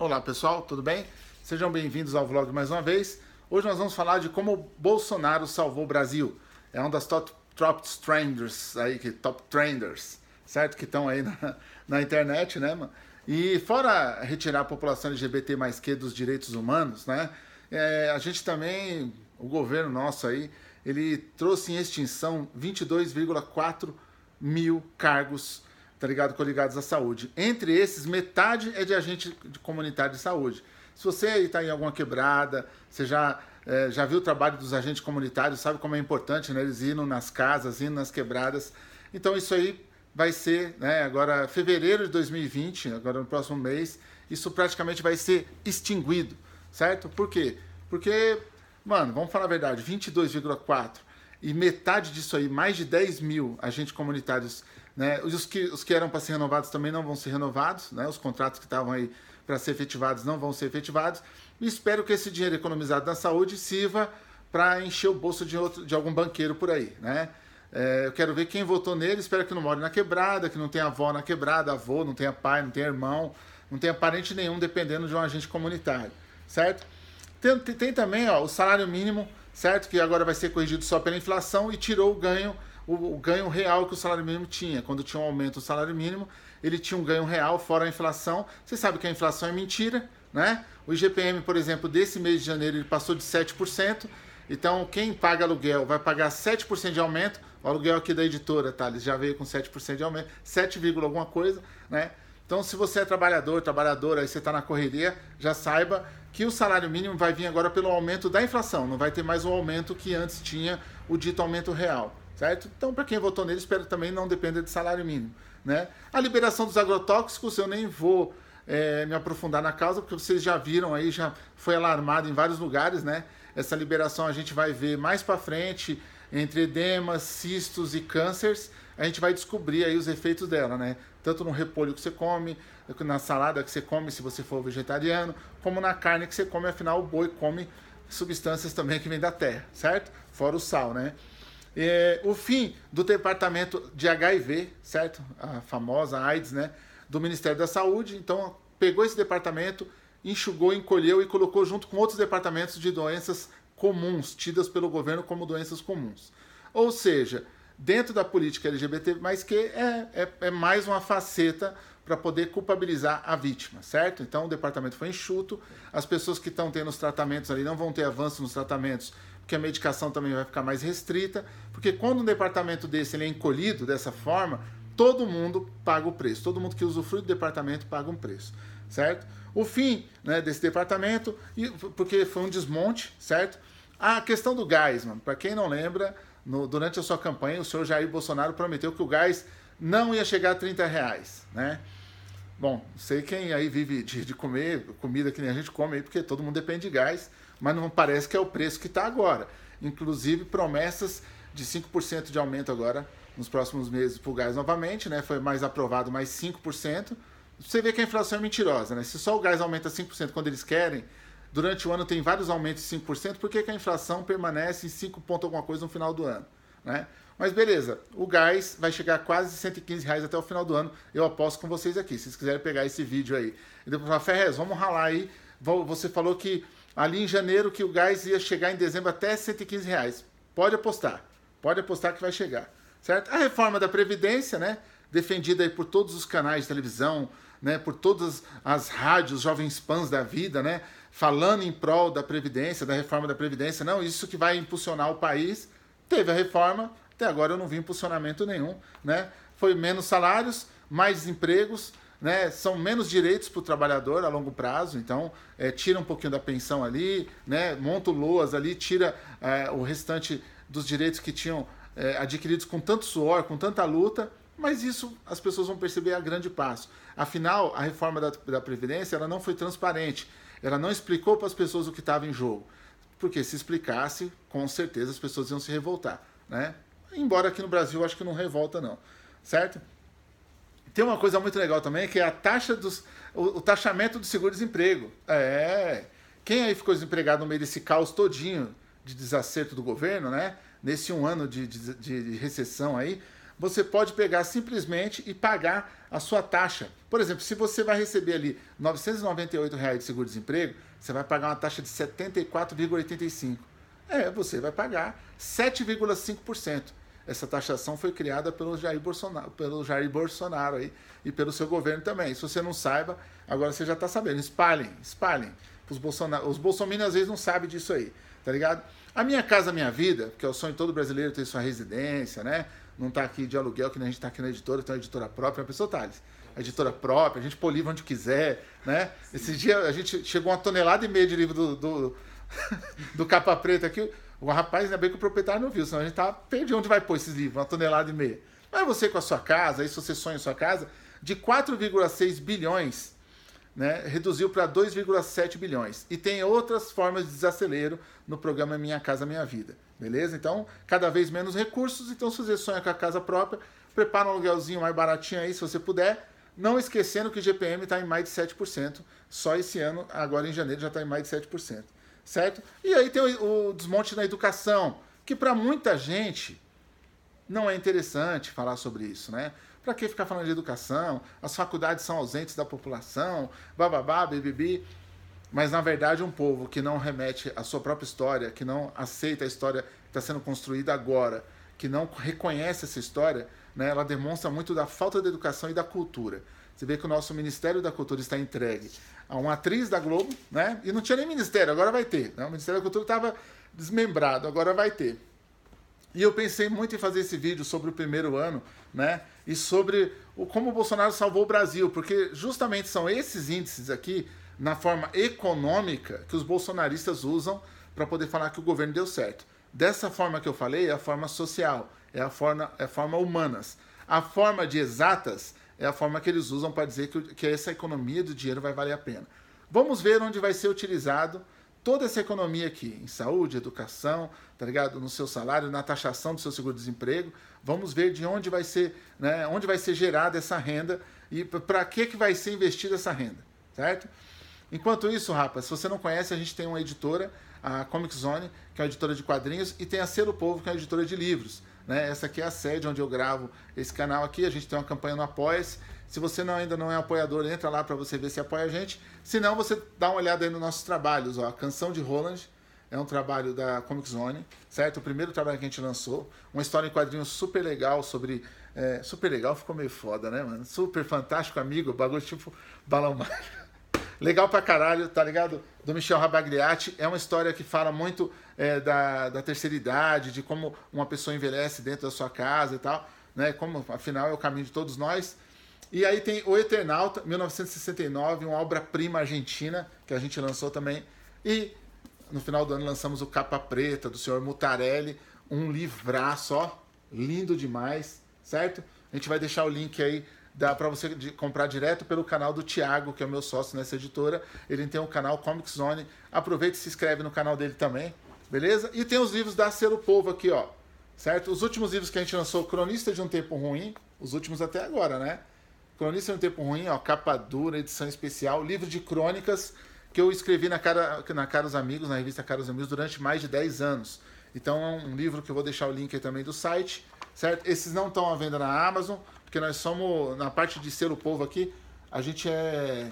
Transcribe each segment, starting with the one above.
Olá pessoal, tudo bem? Sejam bem-vindos ao vlog mais uma vez. Hoje nós vamos falar de como Bolsonaro salvou o Brasil. É um das top, top trenders aí, que top trenders, certo? Que estão aí na, na internet, né, mano? E fora retirar a população LGBT mais que dos direitos humanos, né? É, a gente também, o governo nosso aí, ele trouxe em extinção 22,4 mil cargos tá ligado? Coligados à saúde. Entre esses, metade é de agente comunitário de saúde. Se você está em alguma quebrada, você já, é, já viu o trabalho dos agentes comunitários, sabe como é importante, né? Eles indo nas casas, indo nas quebradas. Então isso aí vai ser, né, agora fevereiro de 2020, agora no próximo mês, isso praticamente vai ser extinguido, certo? Por quê? Porque, mano, vamos falar a verdade, 22,4 e metade disso aí, mais de 10 mil agentes comunitários né? Os, que, os que eram para ser renovados também não vão ser renovados, né? os contratos que estavam aí para ser efetivados não vão ser efetivados. E espero que esse dinheiro economizado na saúde sirva para encher o bolso de, outro, de algum banqueiro por aí. Né? É, eu quero ver quem votou nele, espero que não more na quebrada, que não tenha avó na quebrada, avô, não tenha pai, não tenha irmão, não tenha parente nenhum, dependendo de um agente comunitário, certo? Tem, tem, tem também ó, o salário mínimo, certo? Que agora vai ser corrigido só pela inflação e tirou o ganho o, o ganho real que o salário mínimo tinha. Quando tinha um aumento do salário mínimo, ele tinha um ganho real fora a inflação. Você sabe que a inflação é mentira, né? O IGPM, por exemplo, desse mês de janeiro, ele passou de 7%. Então, quem paga aluguel vai pagar 7% de aumento. O aluguel aqui da editora, Thales, já veio com 7% de aumento, 7, alguma coisa, né? Então, se você é trabalhador, trabalhadora, aí você está na correria, já saiba que o salário mínimo vai vir agora pelo aumento da inflação, não vai ter mais o aumento que antes tinha o dito aumento real certo? Então, para quem votou nele, espero também não depender de salário mínimo, né? A liberação dos agrotóxicos, eu nem vou é, me aprofundar na causa, porque vocês já viram aí, já foi alarmado em vários lugares, né? Essa liberação a gente vai ver mais para frente entre edemas, cistos e cânceres, a gente vai descobrir aí os efeitos dela, né? Tanto no repolho que você come, na salada que você come se você for vegetariano, como na carne que você come, afinal o boi come substâncias também que vem da terra, certo? Fora o sal, né? É, o fim do departamento de HIV, certo? A famosa AIDS, né? Do Ministério da Saúde. Então, pegou esse departamento, enxugou, encolheu e colocou junto com outros departamentos de doenças comuns, tidas pelo governo como doenças comuns. Ou seja, dentro da política LGBT, mas que é, é, é mais uma faceta para poder culpabilizar a vítima, certo? Então o departamento foi enxuto, as pessoas que estão tendo os tratamentos ali não vão ter avanço nos tratamentos porque a medicação também vai ficar mais restrita, porque quando um departamento desse ele é encolhido dessa forma, todo mundo paga o preço, todo mundo que usufrui do departamento paga um preço, certo? O fim né, desse departamento, porque foi um desmonte, certo? A questão do gás, mano, para quem não lembra, no, durante a sua campanha, o senhor Jair Bolsonaro prometeu que o gás não ia chegar a 30 reais, né? Bom, sei quem aí vive de, de comer comida que nem a gente come aí, porque todo mundo depende de gás, mas não parece que é o preço que está agora. Inclusive promessas de 5% de aumento agora nos próximos meses para o gás novamente, né? Foi mais aprovado mais 5%. Você vê que a inflação é mentirosa, né? Se só o gás aumenta 5% quando eles querem, durante o ano tem vários aumentos de 5%, por que, que a inflação permanece em 5 ponto alguma coisa no final do ano? Né? Mas beleza, o gás vai chegar a quase 115 reais até o final do ano. Eu aposto com vocês aqui. Se vocês quiserem pegar esse vídeo aí. E depois falar, Ferrez, vamos ralar aí. Você falou que ali em janeiro que o gás ia chegar em dezembro até 115 reais. Pode apostar, pode apostar que vai chegar, certo? A reforma da Previdência, né? Defendida aí por todos os canais de televisão, né? Por todas as rádios, jovens pãs da vida, né? Falando em prol da Previdência, da reforma da Previdência. Não, isso que vai impulsionar o país. Teve a reforma, até agora eu não vi impulsionamento nenhum, né? Foi menos salários, mais empregos, né, são menos direitos para o trabalhador a longo prazo, então é, tira um pouquinho da pensão ali, né, monta o LOAS ali, tira é, o restante dos direitos que tinham é, adquiridos com tanto suor, com tanta luta, mas isso as pessoas vão perceber a grande passo. Afinal, a reforma da, da Previdência ela não foi transparente, ela não explicou para as pessoas o que estava em jogo, porque se explicasse, com certeza as pessoas iam se revoltar, né? Embora aqui no Brasil acho que não revolta não, certo? Tem uma coisa muito legal também, que é a taxa dos. o, o taxamento do seguro-desemprego. É. Quem aí ficou desempregado no meio desse caos todinho de desacerto do governo, né? Nesse um ano de, de, de recessão aí, você pode pegar simplesmente e pagar a sua taxa. Por exemplo, se você vai receber ali R$ 998 reais de seguro-desemprego, você vai pagar uma taxa de 74,85. É, você vai pagar 7,5%. Essa taxação foi criada pelo Jair Bolsonaro, pelo Jair Bolsonaro aí, e pelo seu governo também. Se você não saiba, agora você já está sabendo. Espalhem, espalhem. Os, Bolsonaro, os bolsominions às vezes não sabem disso aí, tá ligado? A Minha Casa Minha Vida, que é o sonho de todo brasileiro ter sua residência, né? Não está aqui de aluguel, que nem a gente está aqui na editora, então é editora própria, uma pessoa Thales. Thales editora própria, a gente põe livro onde quiser, né? Sim. Esse dia a gente chegou uma tonelada e meia de livro do, do, do Capa Preta aqui. O rapaz, ainda bem que o proprietário não viu, senão a gente tá perdido. Onde vai pôr esses livros? Uma tonelada e meia. Mas você com a sua casa, aí se você sonha em sua casa, de 4,6 bilhões, né, reduziu para 2,7 bilhões. E tem outras formas de desacelero no programa Minha Casa Minha Vida. Beleza? Então, cada vez menos recursos. Então, se você sonha com a casa própria, prepara um aluguelzinho mais baratinho aí, se você puder. Não esquecendo que o GPM está em mais de 7%. Só esse ano, agora em janeiro, já está em mais de 7% certo? E aí tem o, o desmonte na educação, que para muita gente não é interessante falar sobre isso, né? Para que ficar falando de educação? As faculdades são ausentes da população, bababá, bibibi. Mas na verdade, um povo que não remete à sua própria história, que não aceita a história que está sendo construída agora, que não reconhece essa história, né, ela demonstra muito da falta de educação e da cultura. Você vê que o nosso Ministério da Cultura está entregue a uma atriz da Globo, né? E não tinha nem ministério, agora vai ter. Né? O Ministério da Cultura estava desmembrado, agora vai ter. E eu pensei muito em fazer esse vídeo sobre o primeiro ano, né? E sobre o, como o Bolsonaro salvou o Brasil, porque justamente são esses índices aqui, na forma econômica, que os bolsonaristas usam para poder falar que o governo deu certo. Dessa forma que eu falei é a forma social, é a forma, é a forma humanas. A forma de exatas é a forma que eles usam para dizer que, que essa economia do dinheiro vai valer a pena. Vamos ver onde vai ser utilizado toda essa economia aqui, em saúde, educação, tá ligado? No seu salário, na taxação do seu seguro-desemprego. Vamos ver de onde vai ser, né, onde vai ser gerada essa renda e para que que vai ser investida essa renda, certo? Enquanto isso, rapaz, se você não conhece, a gente tem uma editora a Comic Zone, que é uma editora de quadrinhos, e tem a Selo Povo, que é uma editora de livros. Né? Essa aqui é a sede onde eu gravo esse canal aqui. A gente tem uma campanha no Apoia-se. Se você não, ainda não é apoiador, entra lá para você ver se apoia a gente. Se não, você dá uma olhada aí nos nossos trabalhos. Ó. A Canção de Roland é um trabalho da Comic Zone, certo? O primeiro trabalho que a gente lançou. Uma história em quadrinhos super legal sobre... É, super legal ficou meio foda, né, mano? Super fantástico, amigo. Bagulho tipo balão mágico. Legal pra caralho, tá ligado? Do Michel Rabagliati. É uma história que fala muito é, da, da terceira idade, de como uma pessoa envelhece dentro da sua casa e tal, né? Como, afinal, é o caminho de todos nós. E aí tem O Eternauta, 1969, uma obra-prima argentina, que a gente lançou também. E no final do ano lançamos o Capa Preta, do senhor Mutarelli, um livraço, ó, lindo demais, certo? A gente vai deixar o link aí dá para você comprar direto pelo canal do Thiago, que é o meu sócio nessa editora. Ele tem o um canal Comic Zone. Aproveita e se inscreve no canal dele também, beleza? E tem os livros da Selo Povo aqui, ó. Certo? Os últimos livros que a gente lançou, Cronista de um Tempo Ruim, os últimos até agora, né? Cronista de um Tempo Ruim, ó, capa dura, edição especial, livro de crônicas que eu escrevi na cara, na Caros Amigos, na revista Caros Amigos, durante mais de 10 anos. Então é um livro que eu vou deixar o link aí também do site, certo? Esses não estão à venda na Amazon, porque nós somos, na parte de selo povo aqui, a gente é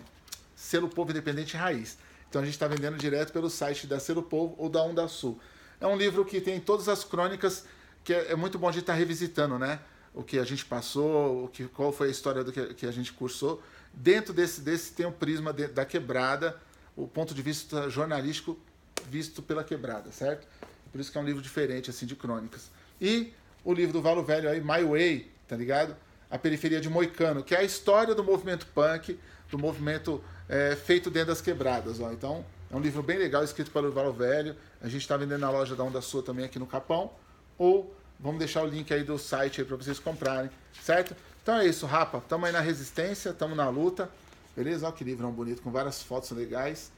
selo povo independente raiz. Então a gente está vendendo direto pelo site da Selo Povo ou da Onda Sul. É um livro que tem todas as crônicas, que é, é muito bom a gente estar tá revisitando, né? O que a gente passou, o que, qual foi a história do que, que a gente cursou. Dentro desse, desse tem o prisma de, da quebrada, o ponto de vista jornalístico visto pela quebrada, certo? Por isso que é um livro diferente, assim, de crônicas. E o livro do Valo Velho aí, My Way, tá ligado? A Periferia de Moicano, que é a história do movimento punk, do movimento é, feito dentro das quebradas, ó. Então, é um livro bem legal, escrito pelo Valo Velho. A gente está vendendo na loja da Onda Sua também aqui no Capão. Ou vamos deixar o link aí do site aí para vocês comprarem, certo? Então é isso, rapa. Tamo aí na resistência, tamo na luta. Beleza? Olha que livrão bonito, com várias fotos legais.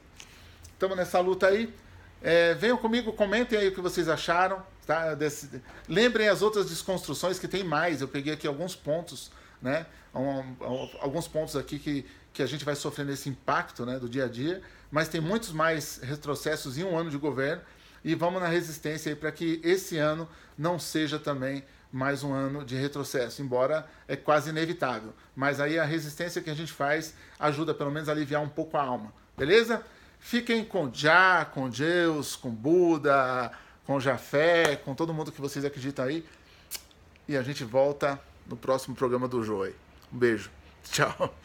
Tamo nessa luta aí. É, venham comigo, comentem aí o que vocês acharam. Tá? Desse... Lembrem as outras desconstruções que tem mais. Eu peguei aqui alguns pontos, né? Um, um, alguns pontos aqui que, que a gente vai sofrendo esse impacto né, do dia a dia. Mas tem muitos mais retrocessos em um ano de governo. E vamos na resistência para que esse ano não seja também mais um ano de retrocesso, embora é quase inevitável. Mas aí a resistência que a gente faz ajuda pelo menos a aliviar um pouco a alma. Beleza? Fiquem com Já, com Deus, com Buda, com Jafé, com todo mundo que vocês acreditam aí. E a gente volta no próximo programa do Joy. Um beijo. Tchau.